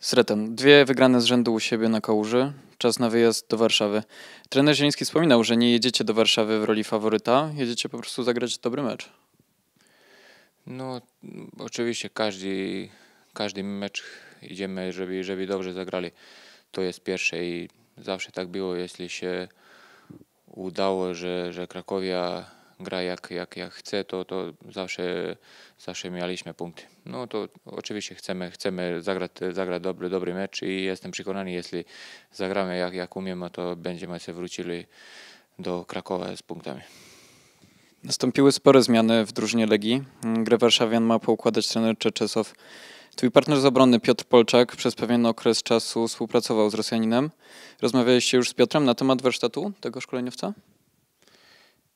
Sretan. Dwie wygrane z rzędu u siebie na kałuży. Czas na wyjazd do Warszawy. Trener Zieliński wspominał, że nie jedziecie do Warszawy w roli faworyta, jedziecie po prostu zagrać dobry mecz. No, oczywiście każdy, każdy mecz idziemy, żeby, żeby dobrze zagrali. To jest pierwsze i zawsze tak było, jeśli się udało, że, że Krakowia gra jak, jak, jak chce, to, to zawsze, zawsze mieliśmy punkty. No to oczywiście chcemy, chcemy zagrać, zagrać dobry, dobry mecz i jestem przekonany, jeśli zagramy jak, jak umiemy, to będziemy się wrócili do Krakowa z punktami. Nastąpiły spore zmiany w drużynie Legii. Grę Warszawian ma poukładać trener Czeczesow. Twój partner z obrony Piotr Polczak przez pewien okres czasu współpracował z Rosjaninem. Rozmawialiście już z Piotrem na temat warsztatu tego szkoleniowca?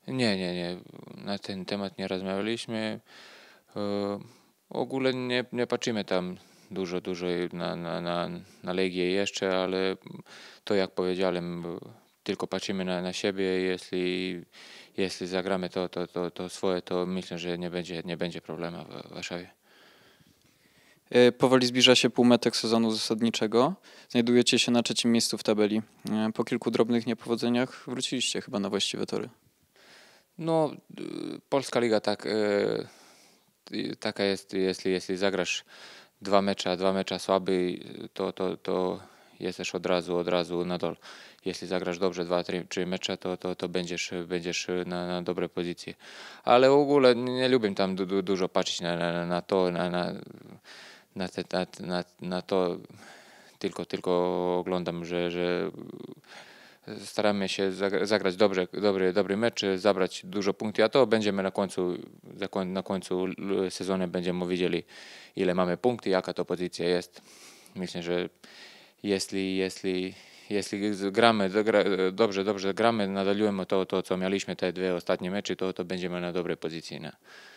Nie, nie, nie. Na ten temat nie rozmawialiśmy. E, ogólnie nie, nie patrzymy tam dużo, dużo na, na, na, na Legię jeszcze, ale to jak powiedziałem, tylko patrzymy na, na siebie. Jeśli, jeśli zagramy to, to, to, to swoje, to myślę, że nie będzie, nie będzie problemu w Warszawie. E, powoli zbliża się półmetek sezonu zasadniczego. Znajdujecie się na trzecim miejscu w tabeli. E, po kilku drobnych niepowodzeniach wróciliście chyba na właściwe tory. No, y, polska liga tak, y, taka jest, jeśli, jeśli zagrasz dwa mecze, dwa mecze słaby, to, to, to jesteś od razu, od razu na dol. Jeśli zagrasz dobrze dwa, trzy, trzy mecze, to, to, to będziesz, będziesz na, na dobrej pozycji. Ale w ogóle nie lubię tam du, du, dużo patrzeć na, na, na to, na, na, na, te, na, na, na to tylko, tylko oglądam, że, że staramy się zagrać dobrze, dobry, dobry mecz, zabrać dużo punktów, a to będziemy na końcu, na końcu sezonu będziemy wiedzieli, ile mamy punkty, jaka to pozycja jest. Myślę, że jeśli, jeśli, jeśli gramy dobrze, dobrze gramy, nadalujemy to, to, co mieliśmy te dwie ostatnie mecze, to, to będziemy na dobrej pozycji. Nie?